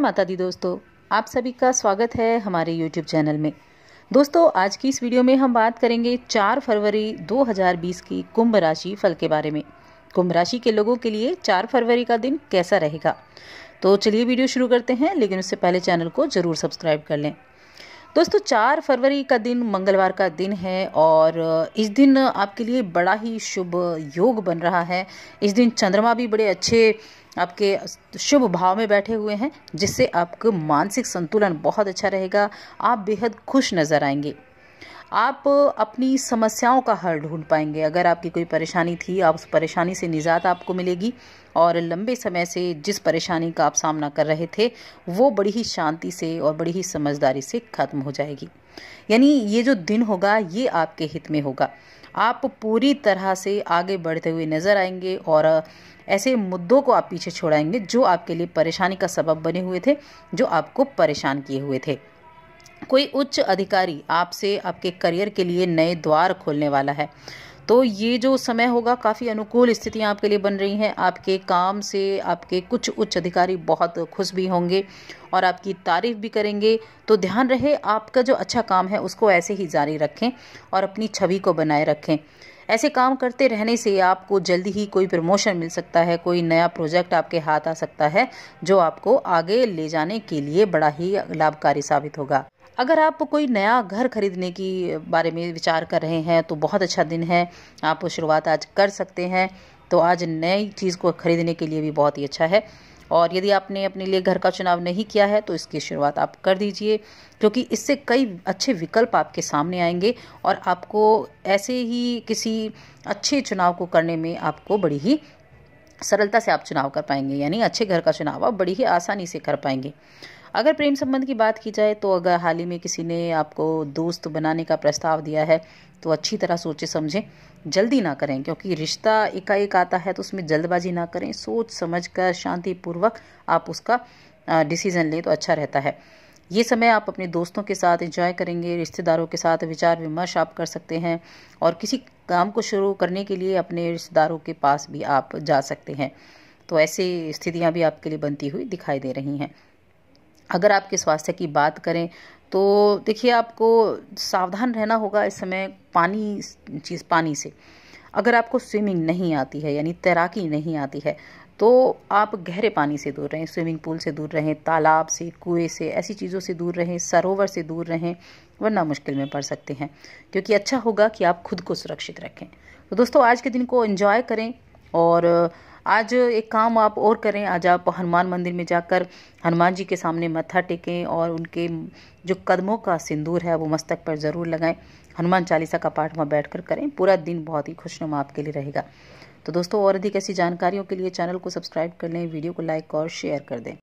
माता दी दोस्तों आप सभी का स्वागत है हमारे YouTube चैनल में दोस्तों आज की इस वीडियो में हम बात करेंगे 4 फरवरी 2020 की कुंभ राशि फल के बारे में कुंभ राशि के लोगों के लिए 4 फरवरी का दिन कैसा रहेगा तो चलिए वीडियो शुरू करते हैं लेकिन उससे पहले चैनल को जरूर सब्सक्राइब कर लें दोस्तों चार फरवरी का दिन मंगलवार का दिन है और इस दिन आपके लिए बड़ा ही शुभ योग बन रहा है इस दिन चंद्रमा भी बड़े अच्छे आपके शुभ भाव में बैठे हुए हैं जिससे आपका मानसिक संतुलन बहुत अच्छा रहेगा आप बेहद खुश नज़र आएंगे आप अपनी समस्याओं का हल ढूंढ पाएंगे अगर आपकी कोई परेशानी थी आप उस परेशानी से निजात आपको मिलेगी और लंबे समय से जिस परेशानी का आप सामना कर रहे थे वो बड़ी ही शांति से और बड़ी ही समझदारी से ख़त्म हो जाएगी यानी ये जो दिन होगा ये आपके हित में होगा आप पूरी तरह से आगे बढ़ते हुए नज़र आएंगे और ऐसे मुद्दों को आप पीछे छोड़ाएंगे जो आपके लिए परेशानी का सबब बने हुए थे जो आपको परेशान किए हुए थे कोई उच्च अधिकारी आपसे आपके करियर के लिए नए द्वार खोलने वाला है तो ये जो समय होगा काफ़ी अनुकूल स्थितियाँ आपके लिए बन रही हैं आपके काम से आपके कुछ उच्च अधिकारी बहुत खुश भी होंगे और आपकी तारीफ भी करेंगे तो ध्यान रहे आपका जो अच्छा काम है उसको ऐसे ही जारी रखें और अपनी छवि को बनाए रखें ऐसे काम करते रहने से आपको जल्दी ही कोई प्रमोशन मिल सकता है कोई नया प्रोजेक्ट आपके हाथ आ सकता है जो आपको आगे ले जाने के लिए बड़ा ही लाभकारी साबित होगा अगर आप कोई नया घर खरीदने की बारे में विचार कर रहे हैं तो बहुत अच्छा दिन है आप शुरुआत आज कर सकते हैं तो आज नई चीज़ को खरीदने के लिए भी बहुत ही अच्छा है और यदि आपने अपने लिए घर का चुनाव नहीं किया है तो इसकी शुरुआत आप कर दीजिए क्योंकि इससे कई अच्छे विकल्प आपके सामने आएंगे और आपको ऐसे ही किसी अच्छे चुनाव को करने में आपको बड़ी ही सरलता से आप चुनाव कर पाएंगे यानी अच्छे घर का चुनाव आप बड़ी ही आसानी से कर पाएंगे अगर प्रेम संबंध की बात की जाए तो अगर हाल ही में किसी ने आपको दोस्त बनाने का प्रस्ताव दिया है तो अच्छी तरह सोचें समझें जल्दी ना करें क्योंकि रिश्ता एकाएक आता है तो उसमें जल्दबाजी ना करें सोच समझ कर शांतिपूर्वक आप उसका डिसीज़न लें तो अच्छा रहता है ये समय आप अपने दोस्तों के साथ एंजॉय करेंगे रिश्तेदारों के साथ विचार विमर्श आप कर सकते हैं और किसी काम को शुरू करने के लिए अपने रिश्तेदारों के पास भी आप जा सकते हैं तो ऐसी स्थितियाँ भी आपके लिए बनती हुई दिखाई दे रही हैं अगर आपके स्वास्थ्य की बात करें तो देखिए आपको सावधान रहना होगा इस समय पानी चीज़ पानी से अगर आपको स्विमिंग नहीं आती है यानी तैराकी नहीं आती है तो आप गहरे पानी से दूर रहें स्विमिंग पूल से दूर रहें तालाब से कुएं से ऐसी चीज़ों से दूर रहें सरोवर से दूर रहें वरना मुश्किल में पड़ सकते हैं क्योंकि अच्छा होगा कि आप खुद को सुरक्षित रखें तो दोस्तों आज के दिन को एंजॉय करें और आज एक काम आप और करें आज आप हनुमान मंदिर में जाकर हनुमान जी के सामने मत्था टेकें और उनके जो कदमों का सिंदूर है वो मस्तक पर ज़रूर लगाएं हनुमान चालीसा का पाठ वहाँ बैठ कर करें पूरा दिन बहुत ही खुशनुमा आपके लिए रहेगा तो दोस्तों और अधिक ऐसी जानकारियों के लिए चैनल को सब्सक्राइब कर लें वीडियो को लाइक और शेयर कर दें